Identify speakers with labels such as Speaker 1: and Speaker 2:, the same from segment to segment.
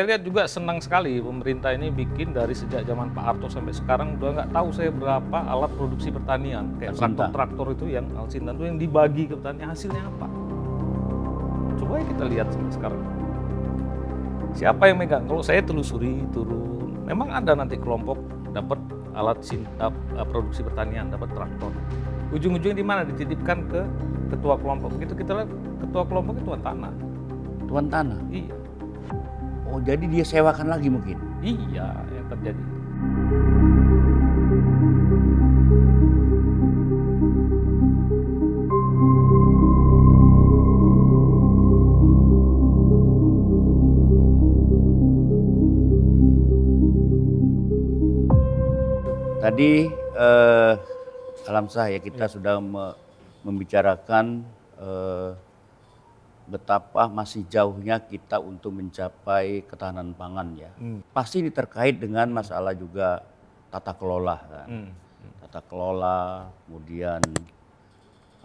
Speaker 1: Saya lihat juga senang sekali pemerintah ini bikin dari sejak zaman Pak Harto sampai sekarang udah nggak tahu saya berapa alat produksi pertanian kayak traktor-traktor itu yang alsintan itu yang dibagi ke petani hasilnya apa? Coba ya kita lihat sampai sekarang. Siapa yang megang? Kalau saya telusuri turun, memang ada nanti kelompok dapat alat sintap, eh, eh, produksi pertanian, dapat traktor. Ujung-ujungnya di mana? Dititipkan ke ketua kelompok. Begitu kita lihat ketua kelompok itu tuan tanah. Tuan tanah? Iya
Speaker 2: Oh, jadi dia sewakan lagi mungkin?
Speaker 1: Iya, yang terjadi.
Speaker 2: Tadi eh, alam sah ya kita ya. sudah me membicarakan eh, betapa masih jauhnya kita untuk mencapai ketahanan pangan ya. Hmm. Pasti ini terkait dengan masalah juga tata kelola kan. Hmm. Tata kelola, kemudian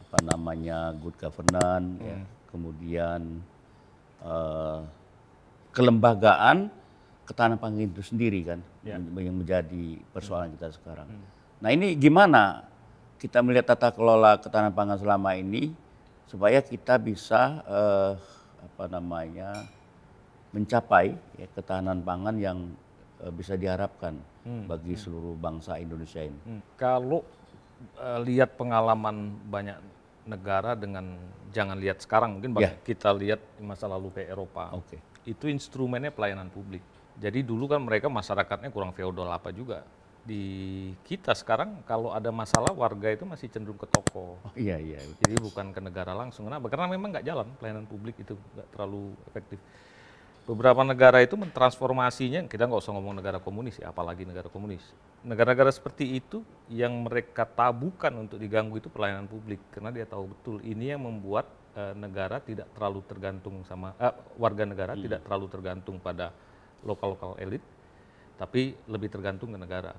Speaker 2: apa namanya good governance, ya. hmm. ya. kemudian uh, kelembagaan ketahanan pangan itu sendiri kan yeah. yang menjadi persoalan hmm. kita sekarang. Hmm. Nah ini gimana kita melihat tata kelola ketahanan pangan selama ini supaya kita bisa eh, apa namanya mencapai ya, ketahanan pangan yang eh, bisa diharapkan hmm. bagi hmm. seluruh bangsa Indonesia ini.
Speaker 1: Hmm. Kalau eh, lihat pengalaman banyak negara dengan jangan lihat sekarang mungkin yeah. kita lihat masa lalu ke Eropa. Okay. Itu instrumennya pelayanan publik. Jadi dulu kan mereka masyarakatnya kurang feodal apa juga di kita sekarang kalau ada masalah warga itu masih cenderung ke toko. Oh, iya iya. Jadi bukan ke negara langsung. Kenapa? Karena memang nggak jalan pelayanan publik itu nggak terlalu efektif. Beberapa negara itu mentransformasinya, kita nggak usah ngomong negara komunis ya, apalagi negara komunis. Negara-negara seperti itu yang mereka tabukan untuk diganggu itu pelayanan publik, karena dia tahu betul ini yang membuat e, negara tidak terlalu tergantung sama e, warga negara hmm. tidak terlalu tergantung pada lokal-lokal elit, tapi lebih tergantung ke negara.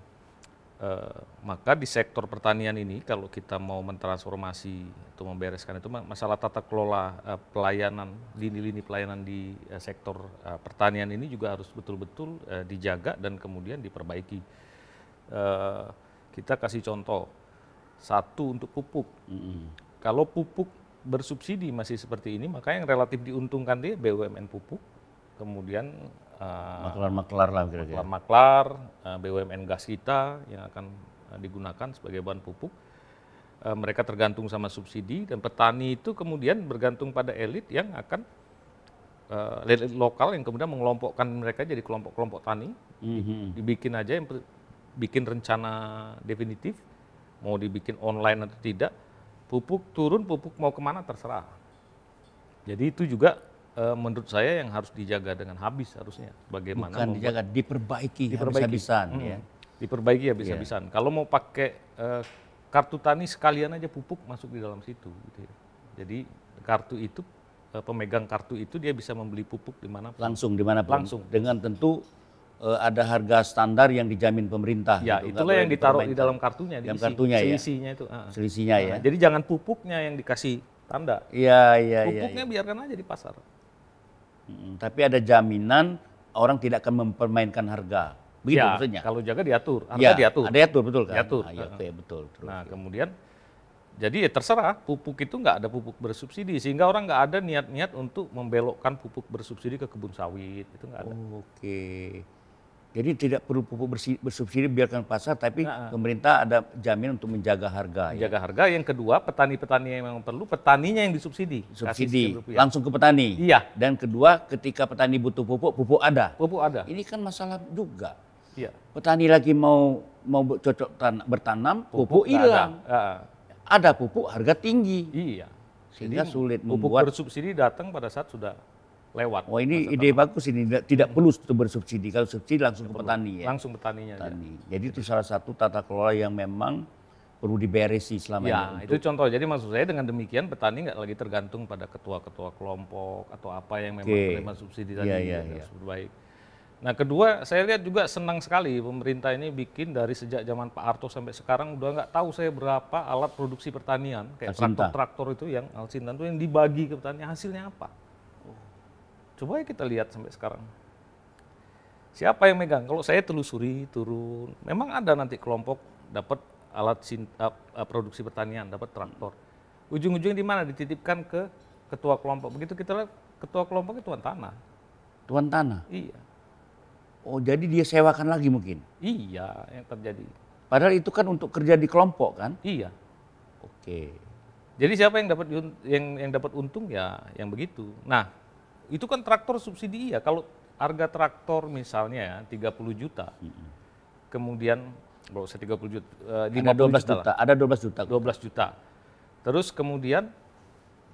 Speaker 1: Eh, maka di sektor pertanian ini kalau kita mau mentransformasi atau membereskan itu masalah tata kelola eh, pelayanan lini-lini pelayanan di eh, sektor pertanian ini juga harus betul-betul dijaga dan kemudian diperbaiki. kita kasih contoh satu untuk pupuk. Kalau pupuk bersubsidi masih seperti ini maka yang relatif diuntungkan dia BUMN pupuk, kemudian Eh,
Speaker 2: maklar-maklar lah kira-kira.
Speaker 1: Maklar-maklar, eh, BUMN gas kita yang akan eh, digunakan sebagai bahan pupuk. Mereka tergantung sama subsidi dan petani itu kemudian bergantung pada elit yang akan elit lokal yang kemudian mengelompokkan mereka jadi kelompok-kelompok tani. Mm-hmm. Dibikin aja yang bikin rencana definitif mau dibikin online atau tidak. Pupuk turun, pupuk mau kemana terserah. Jadi itu juga uh, menurut saya yang harus dijaga dengan habis harusnya. Bagaimana Bukan dijaga, diperbaiki, diperbaiki. habis-habisan. Hmm. Ya. Diperbaiki habis-habisan. ya. Kalau mau pakai uh, kartu tani sekalian aja pupuk masuk di dalam situ. Gitu ya. Jadi kartu itu uh, pemegang kartu itu dia bisa membeli pupuk di mana langsung di mana langsung
Speaker 2: dengan tentu uh, ada harga standar yang dijamin pemerintah. Ya, gitu. itulah yang ditaruh di dalam kartunya, di dalam kartunya ya. selisihnya ya. itu. Uh, selisihnya ya. Jadi jangan
Speaker 1: pupuknya yang dikasih tanda. Iya, iya, iya. Pupuknya iya. biarkan aja di pasar.
Speaker 2: Tapi ada jaminan orang tidak akan mempermainkan harga. Begitu ya, maksudnya. Kalau
Speaker 1: jaga diatur,
Speaker 2: harga ya, diatur. Ada diatur betul kan? Diatur.
Speaker 1: Nah, ya, betul, betul. Nah, kemudian jadi ya terserah pupuk itu nggak ada pupuk bersubsidi sehingga orang nggak ada niat-niat untuk membelokkan pupuk bersubsidi ke kebun sawit itu nggak ada. Oh, Oke.
Speaker 2: Okay. Jadi tidak perlu pupuk bersubsidi biarkan pasar, tapi nah, pemerintah ada jamin untuk menjaga harga. Ya. Menjaga
Speaker 1: ya. harga. Yang kedua, petani-petani yang memang perlu, petaninya yang disubsidi.
Speaker 2: Subsidi, langsung ke petani. Iya. Dan kedua, ketika petani butuh pupuk, pupuk ada. Pupuk ada. Ini kan masalah juga. Iya. Petani lagi mau mau cocok tan bertanam, pupuk, pupuk hilang. Ada. ada pupuk harga tinggi. Iya. Sehingga Jadi, sulit pupuk membuat.
Speaker 1: Pupuk bersubsidi datang pada saat sudah
Speaker 2: lewat. Oh ini ide tanam. bagus ini tidak, tidak hmm. perlu bersubsidi. Kalau subsidi langsung tidak ke petani ya. Langsung petaninya. Ya. Petani. Ya. Jadi itu salah satu tata kelola yang memang perlu diberesi selama ya, ini. Ya, itu
Speaker 1: contoh. Jadi maksud saya dengan demikian petani nggak lagi tergantung pada ketua-ketua kelompok atau apa yang memang okay. terima subsidi tadi. Ya, ya, ya. Baik. Nah kedua saya lihat juga senang sekali pemerintah ini bikin dari sejak zaman Pak Arto sampai sekarang udah nggak tahu saya berapa alat produksi pertanian kayak traktor-traktor itu yang Alsintan itu yang dibagi ke petani hasilnya apa? Coba kita lihat sampai sekarang. Siapa yang megang? Kalau saya telusuri turun, memang ada nanti kelompok dapat alat eh, eh, produksi pertanian, dapat traktor. Ujung-ujungnya di mana? Dititipkan ke ketua kelompok. Begitu kita lihat ketua kelompok itu tuan tanah. Tuan tanah? Iya.
Speaker 2: Oh, jadi dia sewakan lagi mungkin?
Speaker 1: Iya, yang terjadi.
Speaker 2: Padahal itu kan untuk
Speaker 1: kerja di kelompok kan? Iya. Oke. Jadi siapa yang dapat yang yang dapat untung ya yang begitu. Nah, itu kan traktor subsidi iya. Kalau harga traktor misalnya 30 ya, juta, hmm. kemudian kalau saya 30 juta, uh, 50 ada 12 juta, juta lah. ada 12 juta. 12 juta. Terus kemudian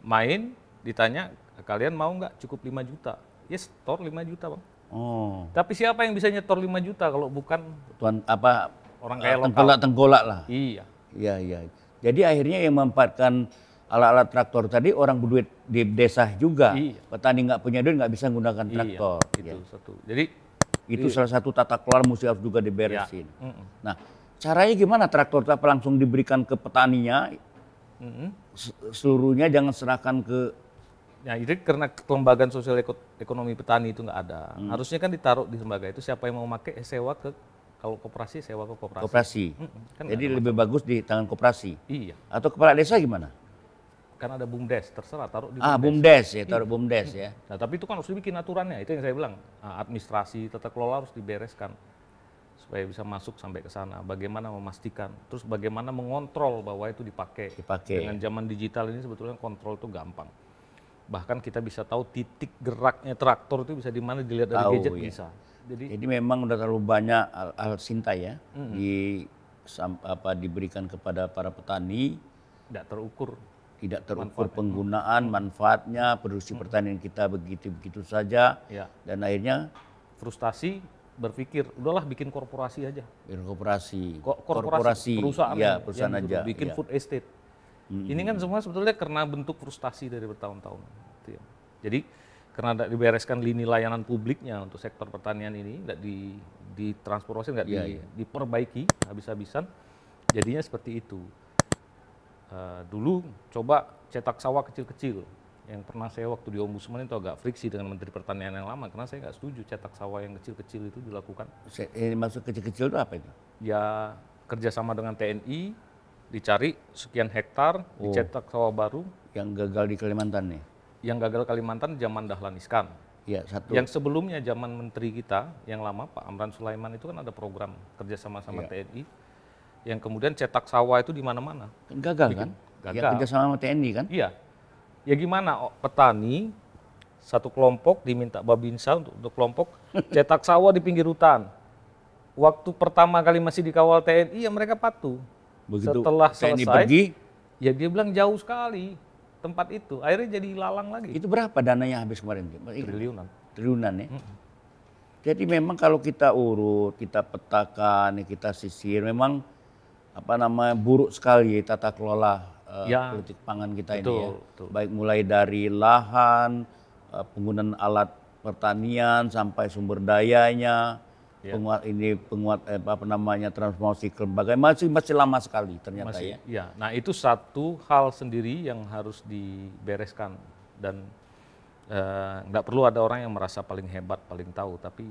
Speaker 1: main ditanya kalian mau nggak cukup 5 juta? Ya setor 5 juta, Bang. Oh. Tapi siapa yang bisa nyetor 5 juta kalau bukan tuan apa orang kaya eh, lokal? Tengkolak-tengkolak lah. Iya.
Speaker 2: Iya, iya. Jadi akhirnya yang memanfaatkan alat-alat traktor tadi orang berduit di desa juga. Iya. Petani nggak punya duit nggak bisa menggunakan iya, traktor. Iya, itu ya. satu. Jadi itu iya. salah satu tata kelola mesti harus juga diberesin. Ya. Mm -mm. Nah, caranya gimana traktor apa langsung diberikan ke petaninya? Mm -mm. Seluruhnya jangan serahkan ke
Speaker 1: Ya, itu karena kelembagaan sosial ekonomi petani itu nggak ada. Mm. Harusnya kan ditaruh di lembaga itu siapa yang mau pakai eh, sewa ke kalau koperasi sewa ke koperasi. Koperasi. Hmm, kan Jadi
Speaker 2: lebih masalah. bagus di tangan koperasi. Iya. Atau kepala desa gimana?
Speaker 1: kan ada bumdes, terserah taruh di ah, bumdes. Ah, bumdes ya, taruh hmm. bumdes ya. Hmm. Nah, tapi itu kan harus dibikin aturannya, itu yang saya bilang. Ah, administrasi tata kelola harus dibereskan supaya bisa masuk sampai ke sana. Bagaimana memastikan, terus bagaimana mengontrol bahwa itu dipakai. Dipakai. Dengan zaman digital ini sebetulnya kontrol itu gampang. Bahkan kita bisa tahu titik geraknya traktor itu bisa di mana dilihat dari tahu, gadget ya. bisa. Jadi,
Speaker 2: Jadi memang udah terlalu banyak al, al sinta ya mm -hmm. di apa diberikan kepada para petani
Speaker 1: tidak terukur
Speaker 2: tidak terukur penggunaan manfaatnya produksi hmm. pertanian kita begitu begitu saja ya. dan akhirnya
Speaker 1: frustasi berpikir udahlah bikin korporasi aja
Speaker 2: bikin korporasi Ko korporasi, korporasi perusahaan ya, perusahaan aja bikin ya. food
Speaker 1: estate hmm. ini kan semua sebetulnya karena bentuk frustasi dari bertahun-tahun gitu ya. jadi karena tidak dibereskan lini layanan publiknya untuk sektor pertanian ini tidak di ditransformasi tidak ya, di, ya. diperbaiki habis-habisan jadinya seperti itu Eh, dulu coba cetak sawah kecil-kecil yang pernah saya waktu di ombudsman itu agak friksi dengan menteri pertanian yang lama karena saya nggak setuju cetak sawah yang kecil-kecil itu dilakukan. Ini
Speaker 2: eh, masuk kecil-kecil itu apa itu?
Speaker 1: Ya kerjasama dengan TNI dicari sekian hektar oh. dicetak sawah baru.
Speaker 2: Yang gagal di Kalimantan nih?
Speaker 1: Yang gagal Kalimantan zaman Dahlan Iskan. Ya, satu. Yang sebelumnya zaman menteri kita yang lama Pak Amran Sulaiman itu kan ada program kerjasama sama ya. TNI yang kemudian cetak sawah itu di mana-mana.
Speaker 2: Gagal Bikin, kan? Ya, gagal. Ya, kerjasama
Speaker 1: sama TNI kan? Iya. Ya gimana oh, petani satu kelompok diminta Babinsa untuk, untuk kelompok cetak sawah di pinggir hutan. Waktu pertama kali masih dikawal TNI ya mereka patuh. Begitu Setelah TNI selesai, pergi, ya dia bilang jauh sekali tempat itu. Akhirnya jadi lalang lagi. Itu berapa
Speaker 2: dananya habis kemarin? Triliunan. Triliunan ya. -hmm. Jadi memang kalau kita urut, kita petakan, kita sisir, memang apa namanya buruk sekali tata kelola uh, ya, politik pangan kita betul, ini ya. Betul. Baik mulai dari lahan, uh, penggunaan alat pertanian sampai sumber dayanya, ya. penguat ini penguat eh, apa namanya transformasi kelembagaan masih masih lama
Speaker 1: sekali ternyata masih, ya. ya. Nah, itu satu hal sendiri yang harus dibereskan dan eh, nggak uh, perlu ada orang yang merasa paling hebat, paling tahu, tapi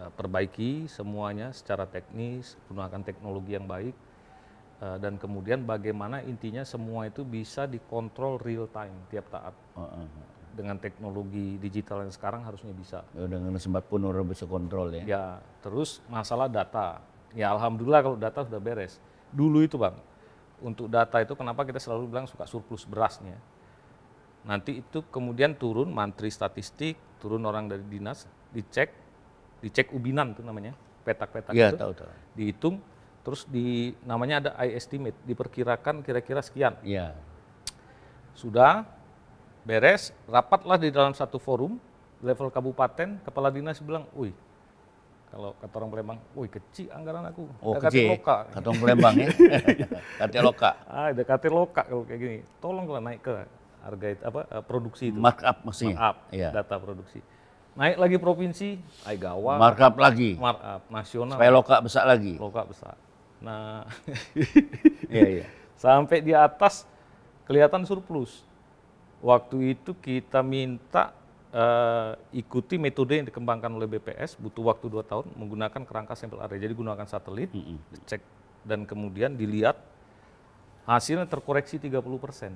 Speaker 1: perbaiki semuanya secara teknis, gunakan teknologi yang baik Eh, dan kemudian bagaimana intinya semua itu bisa dikontrol real time tiap saat uh, oh, uh, oh, oh. dengan teknologi digital yang sekarang harusnya bisa
Speaker 2: dengan sempat pun orang bisa kontrol
Speaker 1: ya ya terus masalah data ya alhamdulillah kalau data sudah beres dulu itu bang untuk data itu kenapa kita selalu bilang suka surplus berasnya nanti itu kemudian turun mantri statistik turun orang dari dinas dicek dicek ubinan tuh namanya petak-petak ya, itu tahu, tahu. dihitung Terus di namanya ada I estimate, diperkirakan kira-kira sekian. Iya. Sudah beres, rapatlah di dalam satu forum level kabupaten, kepala dinas bilang, "Wih, kalau kata orang Palembang, woi kecil anggaran aku. Oh, dekat loka. Kata orang Palembang ya. DKT loka. Ah, dekat loka kalau kayak gini. Tolonglah naik ke harga itu, apa eh, produksi itu. Markup maksudnya. Markup, ya. data produksi. Naik lagi provinsi, gawa. Markup lagi. Markup nasional. Supaya loka besar lagi. Loka besar. Nah, yeah, yeah. sampai di atas kelihatan surplus. Waktu itu kita minta uh, ikuti metode yang dikembangkan oleh BPS, butuh waktu dua tahun menggunakan kerangka sampel area. Jadi gunakan satelit, mm -hmm. cek dan kemudian dilihat hasilnya terkoreksi 30 persen.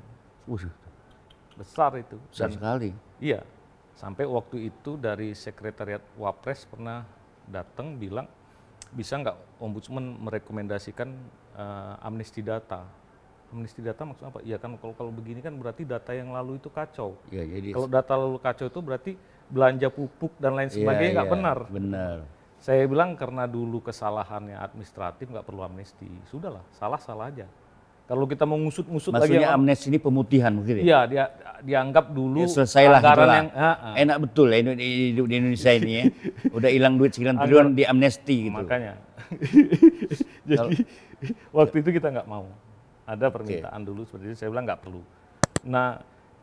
Speaker 1: Besar itu. Besar dan, sekali. Iya. Sampai waktu itu dari sekretariat Wapres pernah datang bilang bisa nggak ombudsman merekomendasikan uh, amnesti data? Amnesti data maksudnya apa? Iya kan kalau kalau begini kan berarti data yang lalu itu kacau. Ya, jadi iya, kalau data lalu kacau itu berarti belanja pupuk dan lain iya, sebagainya nggak ya, ya, benar. Benar. Saya bilang karena dulu kesalahannya administratif nggak perlu amnesti. Sudahlah, salah-salah aja. Kalau kita mengusut-usut lagi. Maksudnya
Speaker 2: amnesti ini pemutihan mungkin ya? Iya,
Speaker 1: dia, dianggap dulu ya, selesailah gitu anggaran yang ha -ha.
Speaker 2: enak betul ya hidup di Indonesia ini ya. Udah hilang duit sekian triliun di amnesti gitu. Makanya.
Speaker 1: Jadi Kalau, waktu itu kita nggak mau. Ada permintaan okay. dulu seperti itu. Saya bilang nggak perlu. Nah,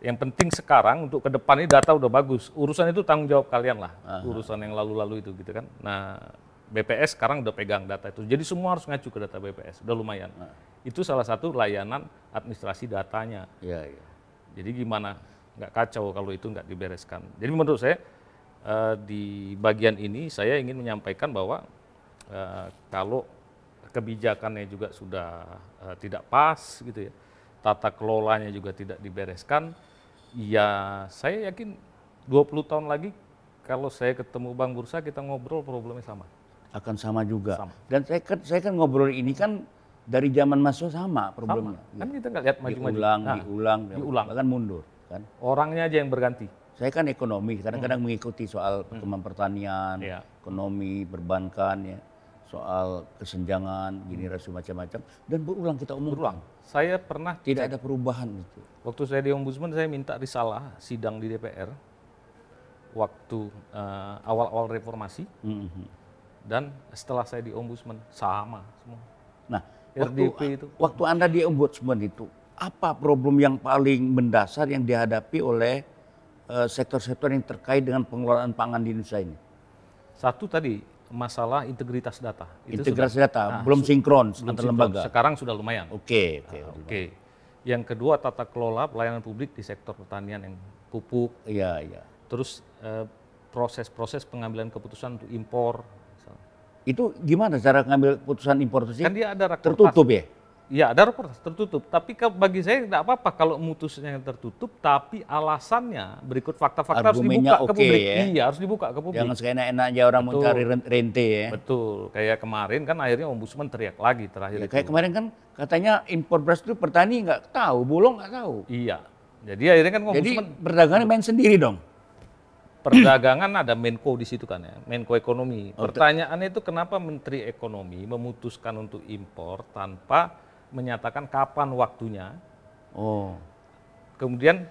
Speaker 1: yang penting sekarang untuk ke depan ini data udah bagus. Urusan itu tanggung jawab kalian lah. Aha. Urusan yang lalu-lalu itu gitu kan. Nah, BPS sekarang udah pegang data itu. Jadi semua harus ngacu ke data BPS. Udah lumayan. Nah. Itu salah satu layanan administrasi datanya. Ya, ya. Jadi gimana nggak kacau kalau itu nggak dibereskan. Jadi menurut saya eh, di bagian ini saya ingin menyampaikan bahwa eh, kalau kebijakannya juga sudah eh, tidak pas gitu ya, tata kelolanya juga tidak dibereskan, ya saya yakin 20 tahun lagi kalau saya ketemu bank Bursa kita ngobrol problemnya sama.
Speaker 2: Akan sama juga. Sama. Dan saya kan, saya kan ngobrol ini kan dari zaman masuk sama problemnya.
Speaker 1: Sama. Kan kita nggak lihat maju-maju. Diulang, nah, diulang, diulang,
Speaker 2: bahkan mundur. Kan? Orangnya aja yang berganti. Saya kan ekonomi, kadang-kadang hmm. mengikuti soal hmm. perkembangan hmm. pertanian, ya. ekonomi, perbankan, ya, soal kesenjangan, hmm. generasi macam-macam, dan berulang
Speaker 1: kita umum. Berulang. Saya pernah tidak ada perubahan itu. Waktu saya di ombudsman, saya minta risalah sidang di DPR waktu uh, awal-awal reformasi, hmm, hmm. dan setelah saya di ombudsman sama semua. Nah, RDP waktu, itu.
Speaker 2: Waktu Anda di ombudsman itu, apa problem yang paling mendasar yang dihadapi oleh eh, sektor-sektor uh, yang terkait dengan pengelolaan pangan di Indonesia ini?
Speaker 1: Satu tadi masalah integritas data. Itu integritas sudah, data nah, belum sinkron belum antar sinkron. lembaga. Sekarang sudah lumayan. Oke, okay, oke. Okay, nah, okay. Yang kedua tata kelola pelayanan publik di sektor pertanian yang pupuk. Iya, iya. Terus eh, proses -proses pengambilan keputusan untuk impor itu gimana cara ngambil putusan importasi? Kan dia ada rakortas. Tertutup ya? Iya ada rakortas tertutup. Tapi bagi saya tidak apa-apa kalau mutusnya yang tertutup, tapi alasannya berikut fakta-fakta harus dibuka okay, ke publik. Ya? Iya harus dibuka ke publik. Jangan sekena enak aja orang Betul. mencari rente ya. Betul. Kayak kemarin kan akhirnya ombudsman teriak lagi terakhir. Ya, itu. kayak kemarin kan katanya
Speaker 2: impor beras itu petani nggak tahu, bolong
Speaker 1: nggak tahu. Iya. Jadi akhirnya kan ombudsman. Jadi perdagangan main sendiri dong perdagangan ada Menko di situ kan ya, Menko ekonomi. Pertanyaannya itu kenapa Menteri Ekonomi memutuskan untuk impor tanpa menyatakan kapan waktunya? Oh. Kemudian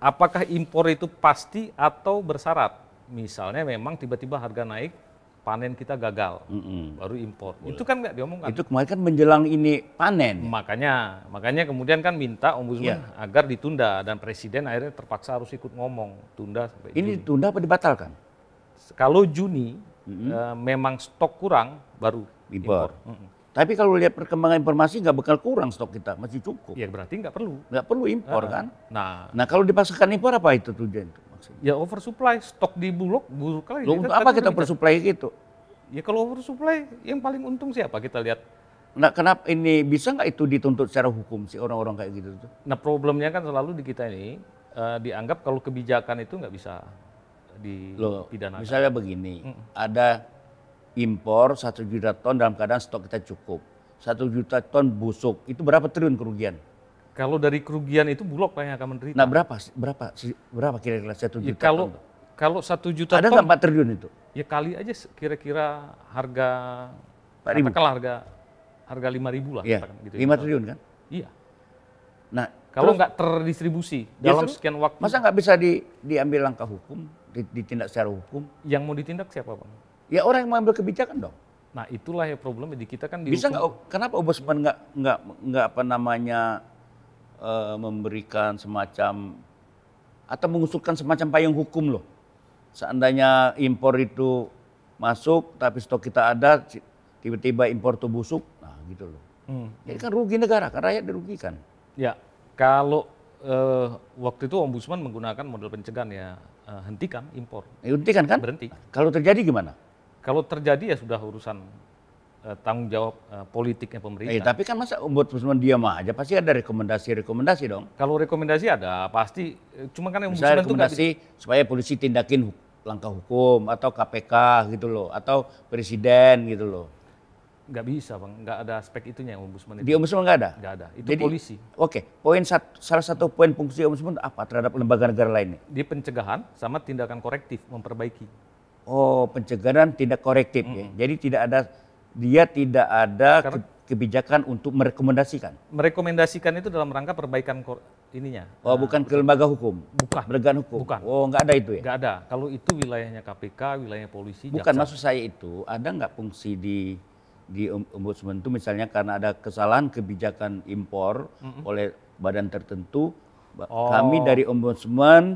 Speaker 1: apakah impor itu pasti atau bersyarat? Misalnya memang tiba-tiba harga naik panen kita gagal, mm -hmm. baru impor. Boleh. Itu kan nggak diomongkan. Itu
Speaker 2: kemarin kan menjelang ini panen.
Speaker 1: Makanya, makanya kemudian kan minta ombudsman yeah. agar ditunda dan presiden akhirnya terpaksa harus ikut ngomong tunda sampai. Ini Juni. ditunda apa dibatalkan? Kalau Juni mm -hmm. e,
Speaker 2: memang stok kurang, baru impor. impor. Mm -hmm. Tapi kalau lihat perkembangan informasi nggak bakal kurang stok kita, masih cukup. Ya berarti nggak perlu. Nggak perlu impor nah, kan? Nah, nah kalau dipaksakan impor apa itu tujuan? maksudnya? Ya oversupply, stok di bulog buruk kali. Loh, untuk apa kita oversupply gitu?
Speaker 1: Ya kalau oversupply yang paling untung siapa kita lihat?
Speaker 2: Nah, kenapa ini bisa nggak itu dituntut secara hukum sih orang-orang kayak gitu tuh?
Speaker 1: Nah, problemnya kan selalu di kita ini uh, dianggap kalau kebijakan itu nggak bisa
Speaker 2: dipidana.
Speaker 1: Misalnya begini, mm. ada
Speaker 2: impor satu juta ton dalam keadaan stok kita cukup, satu juta ton busuk, itu berapa triliun kerugian?
Speaker 1: Kalau dari kerugian itu Bulog lah yang akan menderita. Nah berapa berapa
Speaker 2: berapa kira-kira satu ya, juta? Ya, kalau
Speaker 1: ton? kalau satu juta ada nggak empat triliun itu? Ya kali aja kira-kira harga katakanlah harga harga lima ribu lah. Iya. Gitu ya. lima gitu. triliun kan? Iya.
Speaker 2: Nah kalau nggak
Speaker 1: terdistribusi ya dalam justru, sekian waktu. Masa nggak
Speaker 2: bisa di, diambil langkah hukum, ditindak secara hukum?
Speaker 1: Yang mau ditindak siapa bang?
Speaker 2: Ya orang yang mengambil kebijakan dong. Nah itulah ya problemnya di kita kan. Dihukum. Bisa nggak? Oh, kenapa obat nggak nggak nggak apa namanya Eh, memberikan semacam atau mengusulkan semacam payung hukum loh. Seandainya impor itu masuk tapi stok kita ada tiba-tiba impor itu busuk, nah gitu loh. Hmm. Jadi kan rugi negara, kan rakyat dirugikan.
Speaker 1: Ya, kalau uh, waktu itu ombudsman menggunakan model pencegahan ya uh, hentikan impor. Ya, hentikan kan? Berhenti. kalau terjadi gimana? Kalau terjadi ya sudah urusan Eh, tanggung jawab eh, politiknya pemerintah. Eh, tapi kan masa buat
Speaker 2: ombudsman diam aja, pasti ada rekomendasi-rekomendasi dong. Kalau rekomendasi
Speaker 1: ada, pasti. Eh, cuma kan yang ombudsman itu rekomendasi
Speaker 2: gak... supaya polisi tindakin langkah hukum atau KPK gitu loh, atau presiden gitu loh.
Speaker 1: Nggak bisa bang, nggak ada aspek itunya yang ombudsman itu. Di ombudsman nggak ada? Nggak ada, itu Jadi, polisi.
Speaker 2: Oke, okay. poin satu, salah satu poin fungsi ombudsman apa terhadap lembaga negara
Speaker 1: lainnya? Di pencegahan sama tindakan korektif, memperbaiki.
Speaker 2: Oh, pencegahan tindak korektif mm -hmm. ya. Jadi tidak ada dia tidak ada Karena kebijakan untuk merekomendasikan.
Speaker 1: Merekomendasikan itu dalam rangka perbaikan ininya.
Speaker 2: Oh, nah, bukan ke lembaga hukum. Bukan. Lembaga
Speaker 1: hukum. Bukan. Oh, nggak ada itu ya? Nggak ada. Kalau itu wilayahnya KPK, wilayahnya polisi. Bukan jaksa. maksud saya
Speaker 2: itu. Ada nggak fungsi di di ombudsman itu misalnya karena ada kesalahan kebijakan impor mm -hmm. oleh badan tertentu, oh. kami dari ombudsman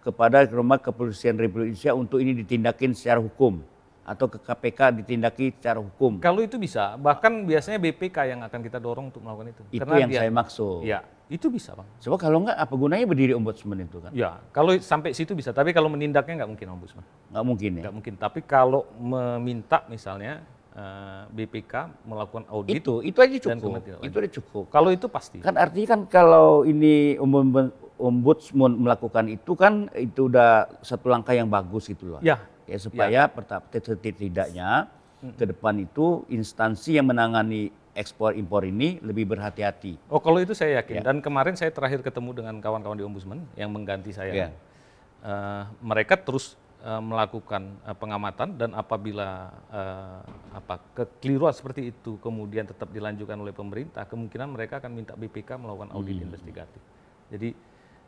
Speaker 2: kepada rumah kepolisian Republik Indonesia untuk ini ditindakin secara hukum atau ke
Speaker 1: KPK ditindaki secara hukum. Kalau itu bisa, bahkan biasanya BPK yang akan kita dorong untuk melakukan itu. Itu Karena yang dia, saya maksud. Ya,
Speaker 2: itu bisa bang. coba kalau nggak, apa gunanya berdiri ombudsman itu kan?
Speaker 1: Ya, kalau sampai situ bisa, tapi kalau menindaknya nggak mungkin ombudsman. Nggak mungkin ya? Nggak mungkin, tapi kalau meminta misalnya uh, eh, BPK melakukan audit. Itu, itu aja cukup. Itu aja cukup. Kalau itu pasti. Kan
Speaker 2: artinya kan kalau ini ombudsman melakukan itu kan, itu udah satu langkah yang bagus gitu loh. Ya, Ya, ya. supaya ya. tidaknya hmm. ke depan itu instansi yang menangani ekspor impor ini lebih berhati-hati.
Speaker 1: Oh kalau itu saya yakin. Ya. Dan kemarin saya terakhir ketemu dengan kawan-kawan di ombudsman yang mengganti saya. Ya. Uh, mereka terus eh, melakukan eh, pengamatan dan apabila uh, apa kekeliruan seperti itu kemudian tetap dilanjutkan oleh pemerintah, kemungkinan mereka akan minta BPK melakukan audit hmm. investigatif. Jadi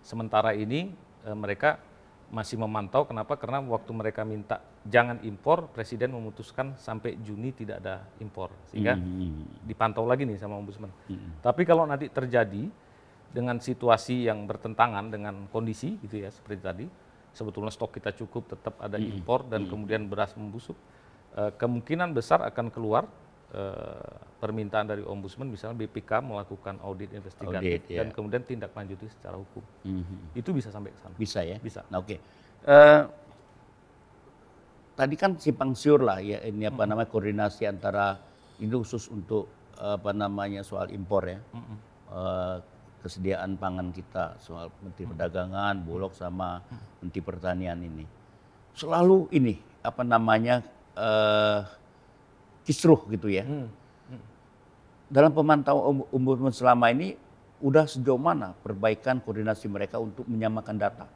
Speaker 1: sementara ini uh, mereka masih memantau kenapa karena waktu mereka minta jangan impor presiden memutuskan sampai Juni tidak ada impor sehingga hmm. hmm, hmm. dipantau lagi nih sama ombudsman. Hmm, hmm. Tapi kalau nanti terjadi dengan situasi yang bertentangan dengan kondisi gitu ya seperti tadi sebetulnya stok kita cukup tetap ada impor dan kemudian beras membusuk eh, kemungkinan besar akan keluar Eh, permintaan dari ombudsman misalnya BPK melakukan audit investigatif audit, ya. dan kemudian tindak lanjuti secara hukum. Mm -hmm. Itu bisa sampai ke sana. Bisa
Speaker 2: ya? Bisa. Nah, Oke. Okay. Uh, eh, tadi kan simpang siur lah ya ini apa mm -hmm. namanya koordinasi antara ini khusus untuk apa namanya soal impor ya. Mm -hmm. uh, kesediaan pangan kita soal Menteri mhm. Perdagangan, mm -hmm. Bulog sama mhm. Menteri Pertanian ini. Selalu ini apa namanya uh, kisruh gitu ya. Hmm. Dalam pemantauan ombudsman um, selama ini udah sejauh mana perbaikan koordinasi mereka untuk menyamakan data,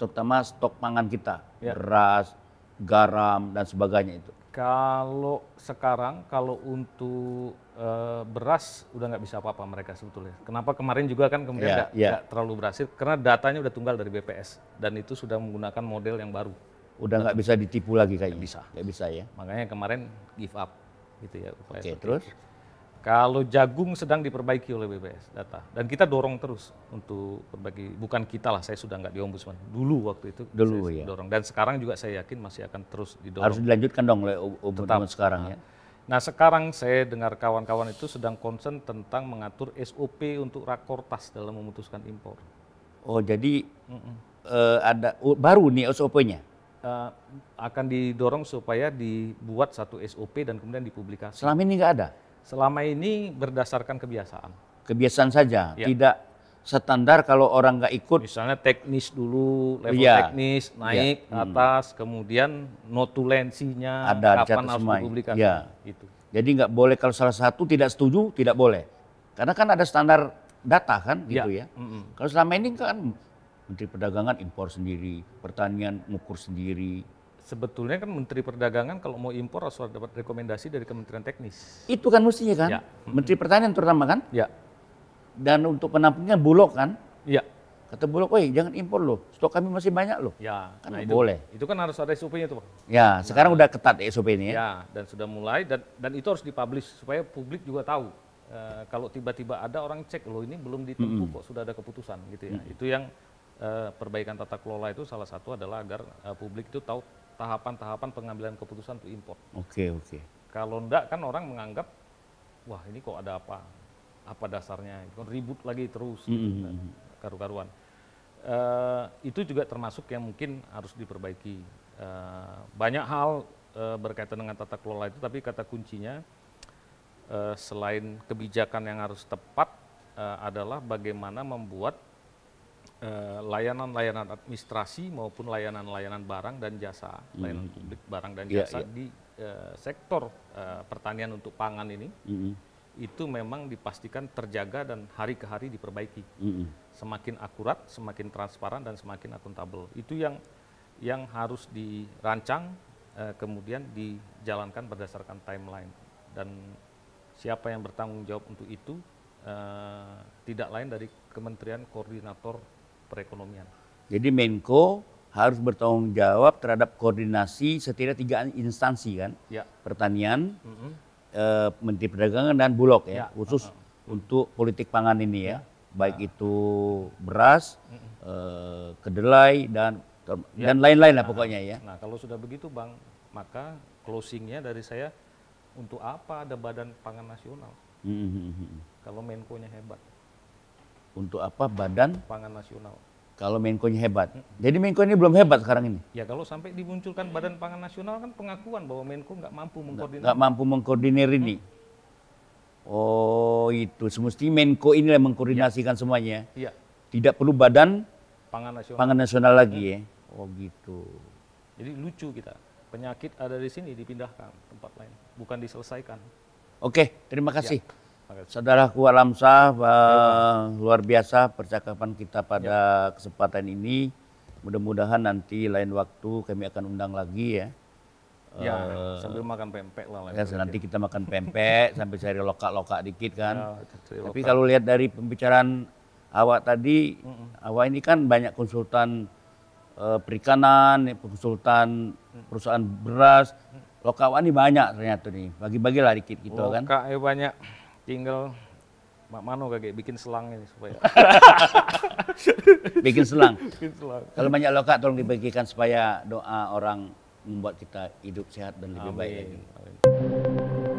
Speaker 2: terutama stok pangan kita, ya. beras, garam dan sebagainya itu.
Speaker 1: Kalau sekarang, kalau untuk e, beras udah nggak bisa apa-apa mereka sebetulnya. Kenapa kemarin juga kan kemudian ya, nggak ya, ya. terlalu berhasil? Karena datanya udah tunggal dari BPS dan itu sudah menggunakan model yang baru
Speaker 2: udah nggak bisa ditipu lagi kayaknya. bisa.
Speaker 1: Gak bisa ya. Makanya kemarin give up gitu ya Oke, okay, terus kalau jagung sedang diperbaiki oleh BPS data dan kita dorong terus untuk perbaiki bukan kita lah saya sudah nggak di dulu waktu itu dulu ya dorong dan sekarang juga saya yakin masih akan terus didorong harus dilanjutkan dong oleh ombudsman sekarang ya nah, nah sekarang saya dengar kawan-kawan itu sedang concern tentang mengatur SOP untuk rakortas dalam memutuskan impor
Speaker 2: oh jadi mm -mm. Uh, ada uh, baru nih SOP-nya
Speaker 1: uh, akan didorong supaya dibuat satu SOP dan kemudian dipublikasi. Selama ini nggak ada. Selama ini berdasarkan kebiasaan.
Speaker 2: Kebiasaan saja, ya. tidak standar kalau orang nggak ikut. Misalnya teknis dulu, level ya. teknis iya. naik ya. hmm. atas,
Speaker 1: kemudian notulensinya, ada, kapan harus semai. Ya.
Speaker 2: Itu. Jadi nggak boleh kalau salah satu tidak setuju, tidak boleh. Karena kan ada standar data kan iya. gitu ya. ya. Mm -mm. Kalau selama ini kan Menteri Perdagangan
Speaker 1: impor sendiri, pertanian ngukur sendiri. Sebetulnya kan Menteri Perdagangan kalau mau impor harus dapat rekomendasi dari Kementerian Teknis.
Speaker 2: Itu kan mestinya kan? Ya. Menteri Pertanian terutama kan? Ya. Dan untuk penampungnya Bulog kan? Ya. Kata Bulog, woi jangan impor loh, stok kami masih banyak loh. Ya, kan nah boleh.
Speaker 1: Itu kan harus ada SOP-nya tuh, Pak.
Speaker 2: Ya, nah, sekarang udah ketat SOP ini ya. Ya,
Speaker 1: dan sudah mulai dan dan itu harus dipublish supaya publik juga tahu. Uh, kalau tiba-tiba ada orang cek loh ini belum ditempuh mm -hmm. kok sudah ada keputusan gitu ya. Mm -hmm. Itu yang Eh, perbaikan tata kelola itu salah satu adalah agar eh, publik itu tahu tahapan-tahapan pengambilan keputusan untuk impor.
Speaker 2: Oke, okay, oke. Okay.
Speaker 1: Kalau enggak kan orang menganggap wah ini kok ada apa? Apa dasarnya? Itu ribut lagi terus mm -hmm. Gitu, karu-karuan. Uh, itu juga termasuk yang mungkin harus diperbaiki. Uh, banyak hal uh, berkaitan dengan tata kelola itu tapi kata kuncinya uh, selain kebijakan yang harus tepat adalah bagaimana membuat Eh, layanan-layanan uh, administrasi maupun layanan-layanan barang dan jasa, hmm. layanan publik barang dan iya, jasa yeah, yeah. di uh, sektor uh, pertanian untuk pangan ini. Hmm itu memang dipastikan terjaga dan hari ke hari diperbaiki. Mm Semakin akurat, semakin transparan dan semakin akuntabel. Itu yang yang harus dirancang uh, kemudian dijalankan berdasarkan timeline dan siapa yang bertanggung jawab untuk itu uh, tidak lain dari Kementerian Koordinator perekonomian.
Speaker 2: Jadi Menko harus bertanggung jawab terhadap koordinasi setidaknya tiga instansi kan, ya. pertanian, mm -hmm. e, Menteri Perdagangan dan Bulog ya, ya. khusus uh -huh. untuk politik pangan ini ya, ya. baik uh itu beras, uh -huh. e, kedelai dan ya. dan lain-lain lah uh-uh. pokoknya ya.
Speaker 1: Nah kalau sudah begitu bang, maka closingnya dari saya untuk apa ada Badan Pangan Nasional?
Speaker 2: Mm -hmm.
Speaker 1: Kalau Menko-nya hebat
Speaker 2: untuk apa badan
Speaker 1: pangan nasional.
Speaker 2: Kalau Menko-nya hebat. Jadi Menko ini belum hebat sekarang ini.
Speaker 1: Ya kalau sampai dimunculkan Badan Pangan Nasional kan pengakuan bahwa Menko nggak mampu mengkoordinir. Nggak mampu
Speaker 2: mengkoordinir ini. Hmm. Oh itu semestinya Menko inilah yang mengkoordinasikan ya. semuanya. Iya. Tidak perlu Badan
Speaker 1: Pangan Nasional, pangan
Speaker 2: nasional lagi hmm. ya.
Speaker 1: Oh gitu. Jadi lucu kita. Penyakit ada di sini dipindahkan tempat lain, bukan diselesaikan.
Speaker 2: Oke, terima kasih. Ya. Saudaraku alam sah, iya, eh, luar biasa percakapan kita pada ya. kesempatan ini. Mudah-mudahan nanti lain waktu kami akan undang lagi ya. Ya, uh, sambil makan pempek lah. Ya, nanti kita makan pempek sampai cari lokak-lokak dikit kan. Ya, Tapi kalau lihat dari pembicaraan awak tadi, mm -mm. awak ini kan banyak konsultan uh, perikanan, konsultan mm. perusahaan beras. Mm. Lokak awak ini banyak ternyata nih. Bagi-bagilah dikit gitu Loka kan.
Speaker 1: Lokak ya banyak tinggal Mak Mano kayak bikin selang ini supaya. bikin selang. Bikin selang. Kalau banyak
Speaker 2: loka tolong dibagikan supaya doa orang membuat kita hidup sehat dan lebih Amin. baik Amin.